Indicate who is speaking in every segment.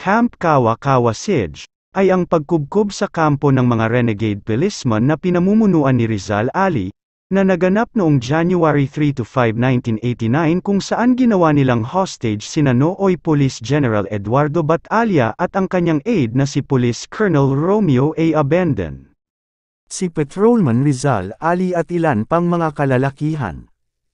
Speaker 1: Camp kawa Siege, ay ang pagkubkob sa kampo ng mga renegade policemen na pinamumunuan ni Rizal Ali, na naganap noong January 3 to 5, 1989 kung saan ginawa nilang hostage sina Nooy Police General Eduardo Batalia at ang kanyang aide na si Police Colonel Romeo A. Abenden. Si Patrolman Rizal Ali at ilan pang mga kalalakihan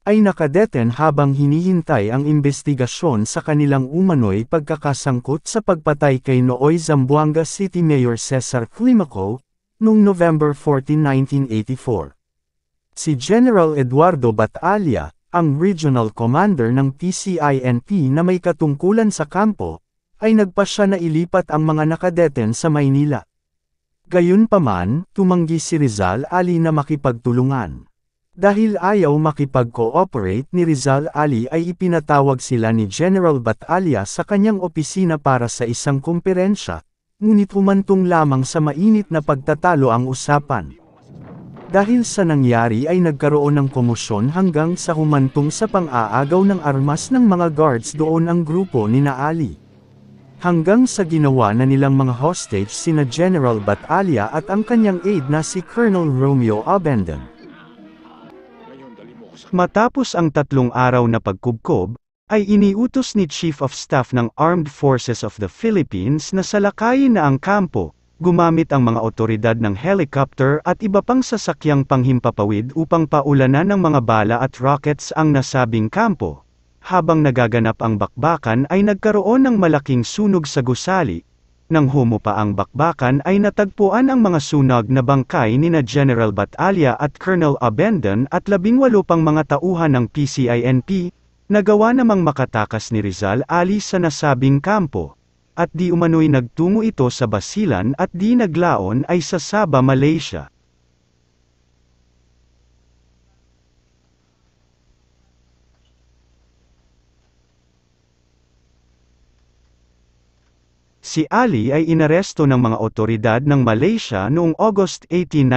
Speaker 1: ay nakadeten habang hinihintay ang investigasyon sa kanilang umano'y pagkakasangkot sa pagpatay kay Nooy Zamboanga City Mayor Cesar Climaco, noong November 14, 1984. Si General Eduardo Batalia, ang regional commander ng PCINP na may katungkulan sa kampo, ay nagpasya na ilipat ang mga nakadeten sa Maynila. Gayunpaman, tumanggi si Rizal Ali na makipagtulungan. Dahil ayaw makipag-cooperate ni Rizal Ali ay ipinatawag sila ni General Batalya sa kanyang opisina para sa isang kumperensya, ngunit humantong lamang sa mainit na pagtatalo ang usapan. Dahil sa nangyari ay nagkaroon ng komosyon hanggang sa humantong sa pang-aagaw ng armas ng mga guards doon ang grupo ni Naali. Hanggang sa ginawa na nilang mga hostage sina General Batalya at ang kanyang aide na si Colonel Romeo Abandon. Matapos ang tatlong araw na pagkubkob, ay iniutos ni Chief of Staff ng Armed Forces of the Philippines na salakayin na ang kampo, gumamit ang mga otoridad ng helicopter at iba pang sasakyang panghimpapawid upang paulanan ng mga bala at rockets ang nasabing kampo. Habang nagaganap ang bakbakan ay nagkaroon ng malaking sunog sa gusali, nang humupa ang bakbakan ay natagpuan ang mga sunog na bangkay ni na General Batalya at Colonel Abendon at labingwalo pang mga tauhan ng PCINP, nagawa namang makatakas ni Rizal Ali sa nasabing kampo, at di umano'y nagtungo ito sa Basilan at di naglaon ay sa Saba, Malaysia. Si Ali ay inaresto ng mga otoridad ng Malaysia noong August 18,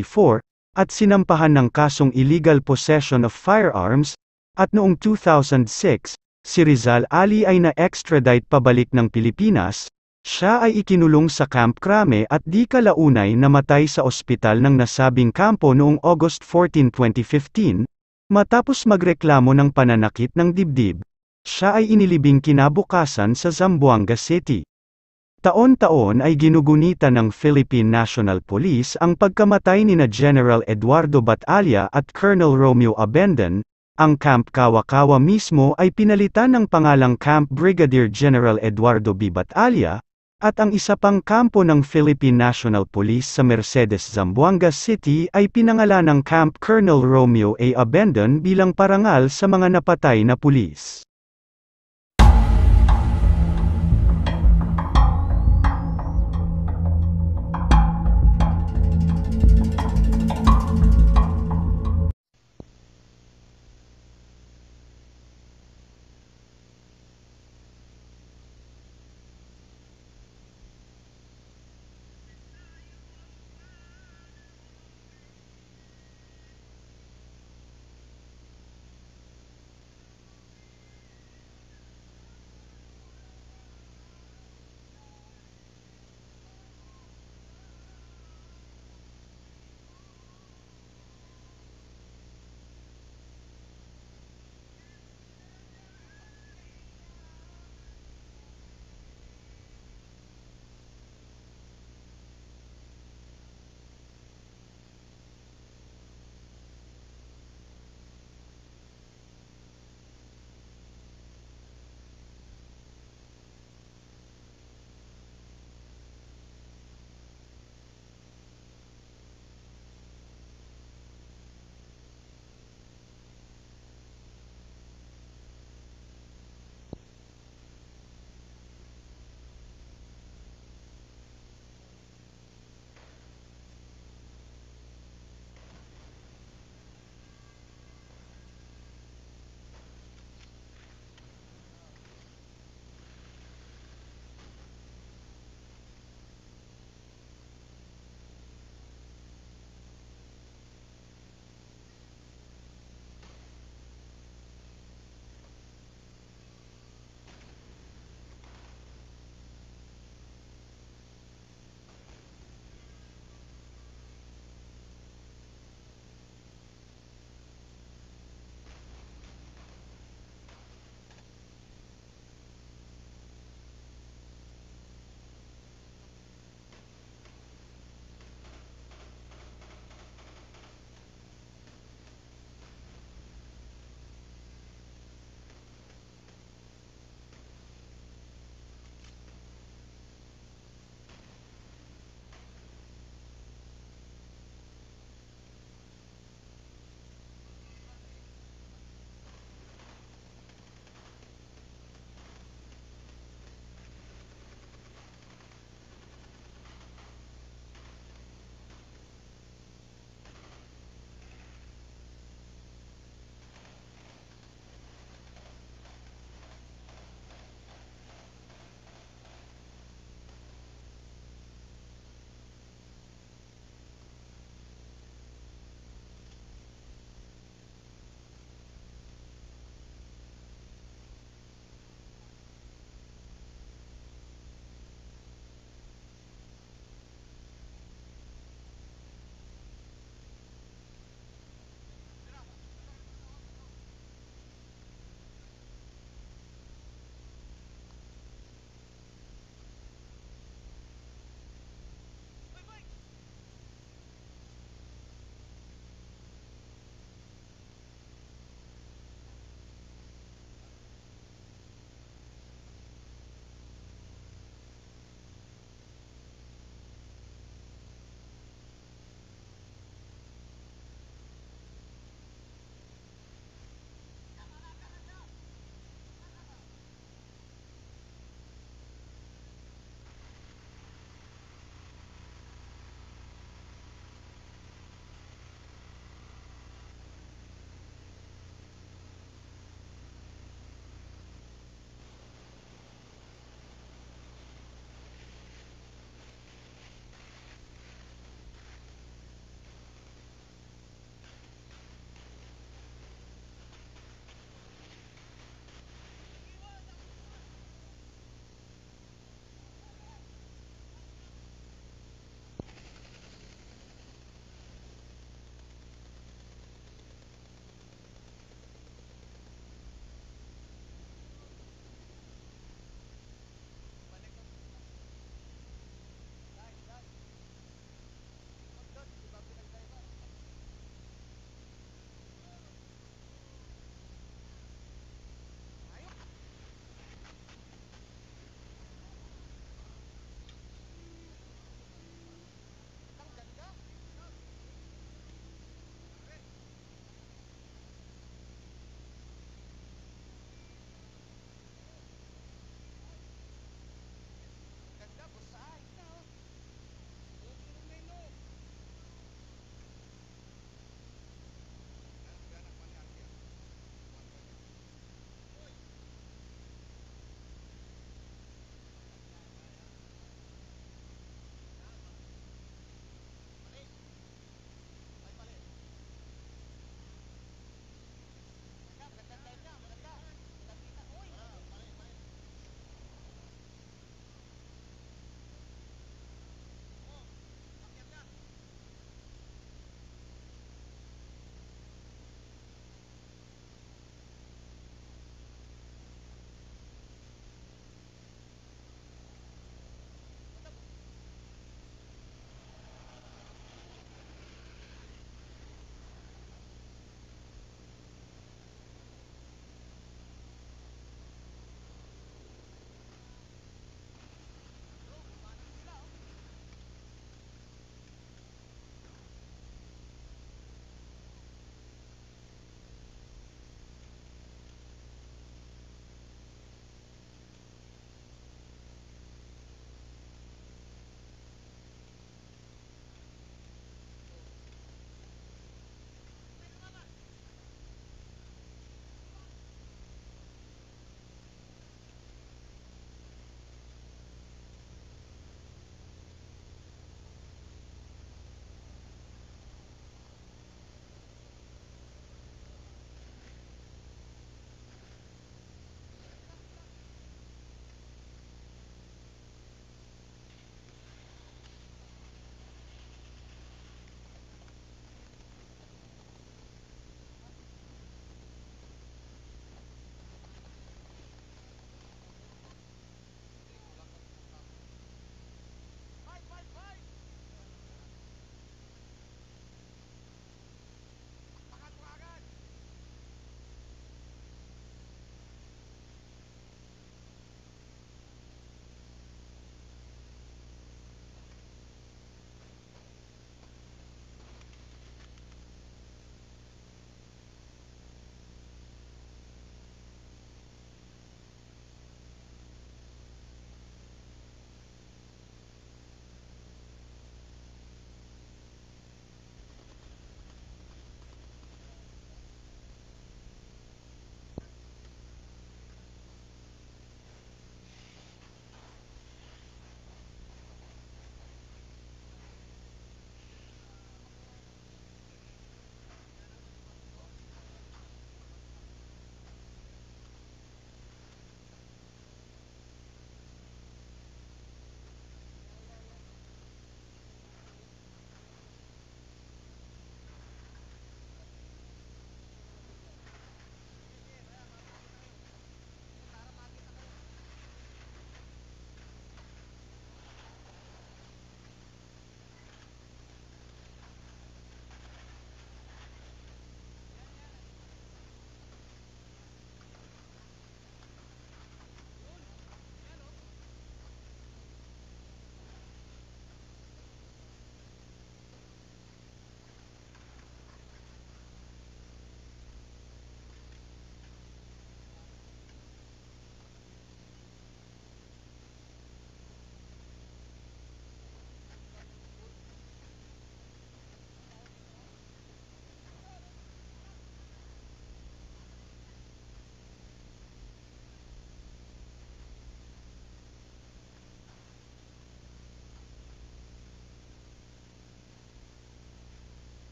Speaker 1: 1994, at sinampahan ng kasong illegal possession of firearms, at noong 2006, si Rizal Ali ay na-extradite pabalik ng Pilipinas, siya ay ikinulong sa Camp Crame at di kalaunay namatay sa ospital ng nasabing kampo noong August 14, 2015, matapos magreklamo ng pananakit ng dibdib. Siya ay inilibing kinabukasan sa Zamboanga City. Taon-taon ay ginugunita ng Philippine National Police ang pagkamatay nina General Eduardo Batalha at Colonel Romeo Abenden, ang Camp Kawakawa mismo ay pinalitan ng pangalang Camp Brigadier General Eduardo B. Batalha, at ang isa pang kampo ng Philippine National Police sa Mercedes Zamboanga City ay pinangalan ng Camp Colonel Romeo A. Abenden bilang parangal sa mga napatay na pulis.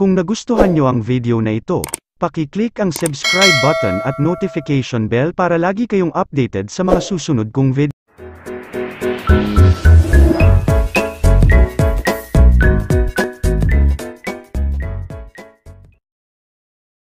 Speaker 1: Kung nagustuhan nyo ang video na ito, paki-click ang subscribe button at notification bell para lagi kayong updated sa mga susunod kong video.